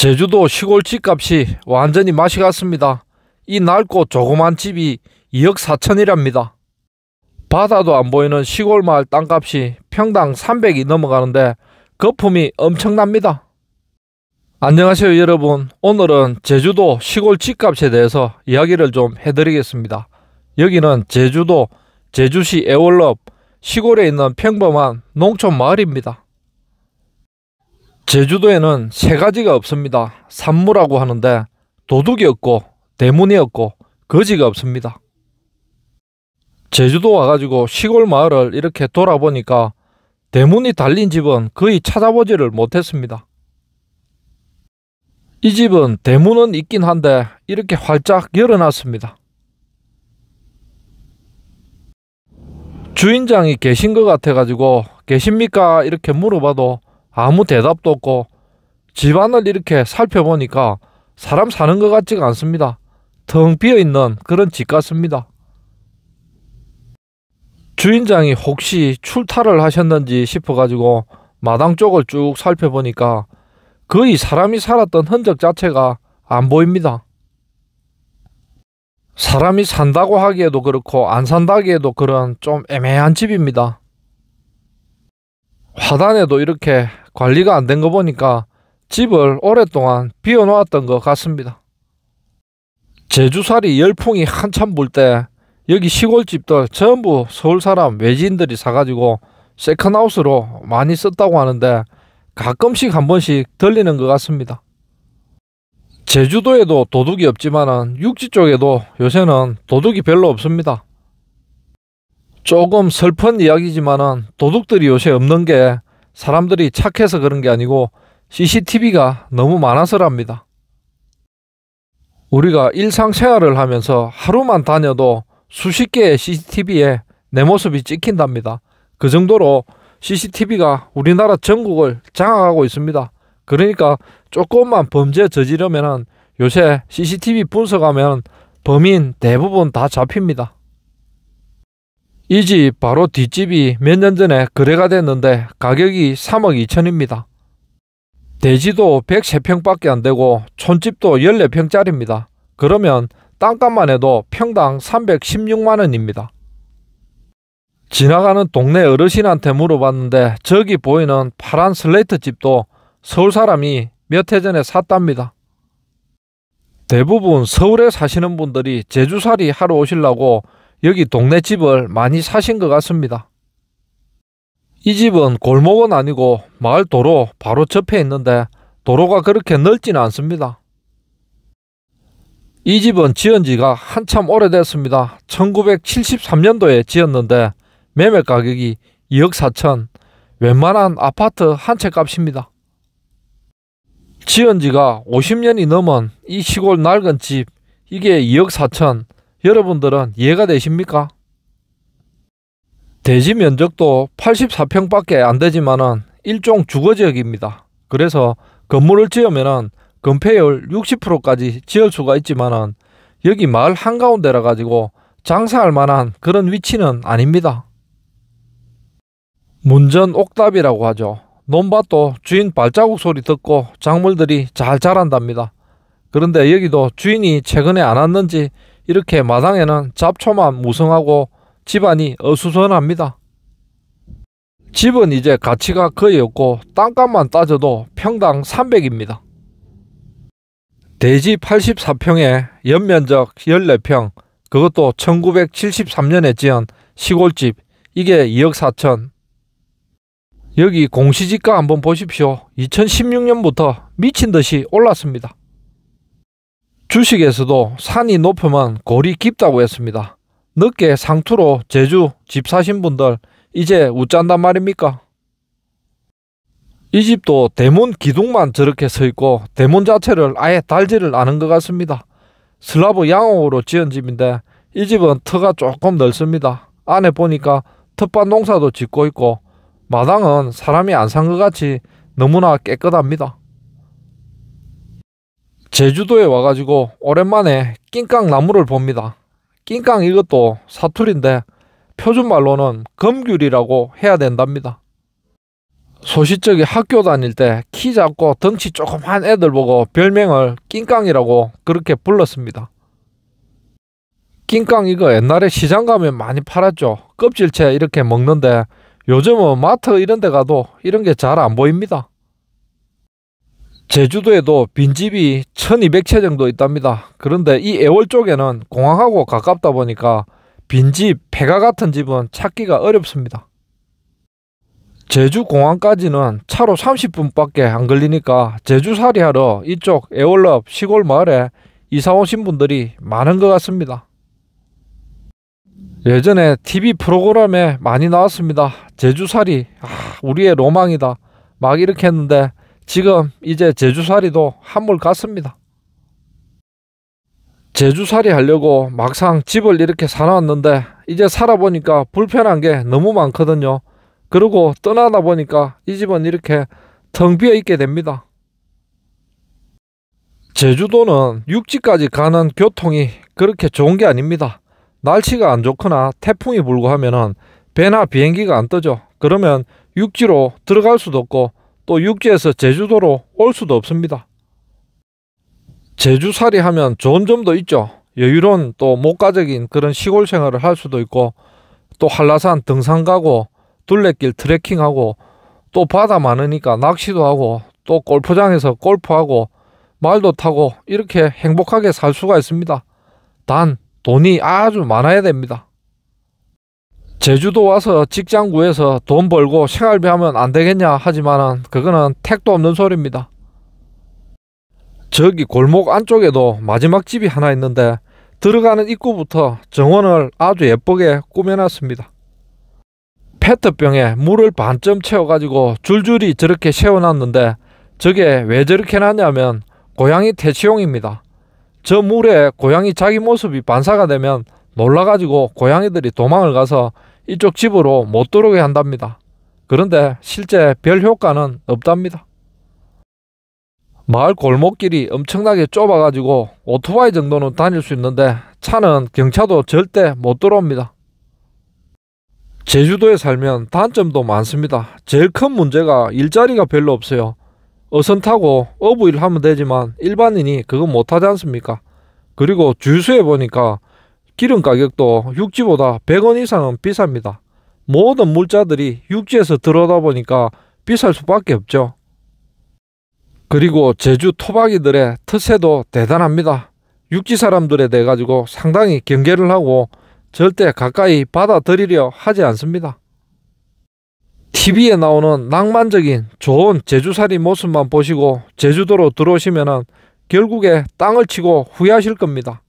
제주도 시골집 값이 완전히 맛이 갔습니다. 이 낡고 조그만 집이 2억 4천이랍니다. 바다도 안 보이는 시골 마을 땅값이 평당 300이 넘어가는데 거품이 엄청납니다. 안녕하세요 여러분 오늘은 제주도 시골 집값에 대해서 이야기를 좀 해드리겠습니다. 여기는 제주도 제주시 애월럽 시골에 있는 평범한 농촌 마을입니다. 제주도에는 세 가지가 없습니다. 산무라고 하는데 도둑이 없고 대문이 없고 거지가 없습니다. 제주도 와가지고 시골 마을을 이렇게 돌아보니까 대문이 달린 집은 거의 찾아보지를 못했습니다. 이 집은 대문은 있긴 한데 이렇게 활짝 열어놨습니다. 주인장이 계신 것 같아가지고 계십니까? 이렇게 물어봐도 아무 대답도 없고 집안을 이렇게 살펴보니까 사람 사는 것 같지가 않습니다. 텅 비어 있는 그런 집 같습니다. 주인장이 혹시 출타를 하셨는지 싶어가지고 마당 쪽을 쭉 살펴보니까 거의 사람이 살았던 흔적 자체가 안 보입니다. 사람이 산다고 하기에도 그렇고 안 산다기에도 그런 좀 애매한 집입니다. 화단에도 이렇게 관리가 안 된 거 보니까 집을 오랫동안 비워 놓았던 것 같습니다. 제주살이 열풍이 한참 불 때 여기 시골집들 전부 서울 사람 외지인들이 사가지고 세컨하우스로 많이 썼다고 하는데 가끔씩 한 번씩 들리는 것 같습니다. 제주도에도 도둑이 없지만은 육지 쪽에도 요새는 도둑이 별로 없습니다. 조금 슬픈 이야기지만은 도둑들이 요새 없는 게 사람들이 착해서 그런 게 아니고 CCTV가 너무 많아서랍니다. 우리가 일상생활을 하면서 하루만 다녀도 수십 개의 CCTV에 내 모습이 찍힌답니다. 그 정도로 CCTV가 우리나라 전국을 장악하고 있습니다. 그러니까 조금만 범죄 저지르면 요새 CCTV 분석하면 범인 대부분 다 잡힙니다. 이집 바로 뒷집이 몇 년 전에 거래가 됐는데 가격이 3억 2천입니다. 대지도 103평밖에 안 되고 촌집도 14평짜리입니다. 그러면 땅값만 해도 평당 316만원입니다. 지나가는 동네 어르신한테 물어봤는데 저기 보이는 파란 슬레이트 집도 서울 사람이 몇 해 전에 샀답니다. 대부분 서울에 사시는 분들이 제주살이 하러 오시려고 여기 동네 집을 많이 사신 것 같습니다. 이 집은 골목은 아니고 마을 도로 바로 접해 있는데 도로가 그렇게 넓지는 않습니다. 이 집은 지은 지가 한참 오래됐습니다. 1973년도에 지었는데 매매 가격이 2억 4천, 웬만한 아파트 한 채 값입니다. 지은 지가 50년이 넘은 이 시골 낡은 집, 이게 2억 4천, 여러분들은 이해가 되십니까? 대지 면적도 84평밖에 안 되지만은 일종 주거 지역입니다. 그래서 건물을 지으면은 건폐율 60%까지 지을 수가 있지만은 여기 마을 한가운데라 가지고 장사할 만한 그런 위치는 아닙니다. 문전 옥답이라고 하죠. 논밭도 주인 발자국 소리 듣고 작물들이 잘 자란답니다. 그런데 여기도 주인이 최근에 안 왔는지 이렇게 마당에는 잡초만 무성하고 집안이 어수선합니다. 집은 이제 가치가 거의 없고 땅값만 따져도 평당 300입니다. 대지 84평에 연면적 14평 그것도 1973년에 지은 시골집 이게 2억 4천 여기 공시지가 한번 보십시오. 2016년부터 미친 듯이 올랐습니다. 주식에서도 산이 높으면 골이 깊다고 했습니다. 늦게 상투로 제주 집 사신 분들 이제 웃잔단 말입니까? 이 집도 대문 기둥만 저렇게 서 있고 대문 자체를 아예 달지를 않은 것 같습니다. 슬라브 양옥으로 지은 집인데 이 집은 터가 조금 넓습니다. 안에 보니까 텃밭 농사도 짓고 있고 마당은 사람이 안 산 것 같이 너무나 깨끗합니다. 제주도에 와가지고 오랜만에 낑깡 나무를 봅니다. 낑깡 이것도 사투리인데 표준말로는 검귤이라고 해야 된답니다. 소시적이 학교 다닐 때 키 작고 덩치 조그만 애들 보고 별명을 낑깡이라고 그렇게 불렀습니다. 낑깡 이거 옛날에 시장 가면 많이 팔았죠. 껍질채 이렇게 먹는데 요즘은 마트 이런 데 가도 이런 게 잘 안 보입니다. 제주도에도 빈집이 1200채 정도 있답니다. 그런데 이 애월 쪽에는 공항하고 가깝다 보니까 빈집, 폐가 같은 집은 찾기가 어렵습니다. 제주 공항까지는 차로 30분밖에 안 걸리니까 제주살이 하러 이쪽 애월럽 시골 마을에 이사 오신 분들이 많은 것 같습니다. 예전에 TV 프로그램에 많이 나왔습니다. 제주살이 아, 우리의 로망이다. 막 이렇게 했는데 지금 이제 제주살이도 한물 갔습니다. 제주살이 하려고 막상 집을 이렇게 사놨는데 이제 살아보니까 불편한 게 너무 많거든요. 그리고 떠나다 보니까 이 집은 이렇게 텅 비어 있게 됩니다. 제주도는 육지까지 가는 교통이 그렇게 좋은 게 아닙니다. 날씨가 안 좋거나 태풍이 불고 하면은 배나 비행기가 안 뜨죠. 그러면 육지로 들어갈 수도 없고 또 육지에서 제주도로 올 수도 없습니다. 제주살이 하면 좋은 점도 있죠. 여유로운 또 목가적인 그런 시골 생활을 할 수도 있고 또 한라산 등산 가고 둘레길 트레킹하고 또 바다 많으니까 낚시도 하고 또 골프장에서 골프하고 말도 타고 이렇게 행복하게 살 수가 있습니다. 단 돈이 아주 많아야 됩니다. 제주도 와서 직장 구해서 돈 벌고 생활비 하면 안 되겠냐 하지만은 그거는 택도 없는 소리입니다. 저기 골목 안쪽에도 마지막 집이 하나 있는데 들어가는 입구부터 정원을 아주 예쁘게 꾸며놨습니다. 페트병에 물을 반쯤 채워가지고 줄줄이 저렇게 세워놨는데 저게 왜 저렇게 놨냐면 고양이 퇴치용입니다. 저 물에 고양이 자기 모습이 반사가 되면 놀라가지고 고양이들이 도망을 가서 이쪽 집으로 못 들어오게 한답니다. 그런데 실제 별 효과는 없답니다. 마을 골목길이 엄청나게 좁아가지고 오토바이 정도는 다닐 수 있는데 차는 경차도 절대 못 들어옵니다. 제주도에 살면 단점도 많습니다. 제일 큰 문제가 일자리가 별로 없어요. 어선 타고 어부일 하면 되지만 일반인이 그건 못하지 않습니까? 그리고 주유소에 보니까 기름 가격도 육지보다 100원 이상은 비쌉니다. 모든 물자들이 육지에서 들어오다 보니까 비쌀 수밖에 없죠. 그리고 제주 토박이들의 특세도 대단합니다. 육지 사람들에 대해 가지고 상당히 경계를 하고 절대 가까이 받아들이려 하지 않습니다. TV에 나오는 낭만적인 좋은 제주살이 모습만 보시고 제주도로 들어오시면 결국에 땅을 치고 후회하실 겁니다.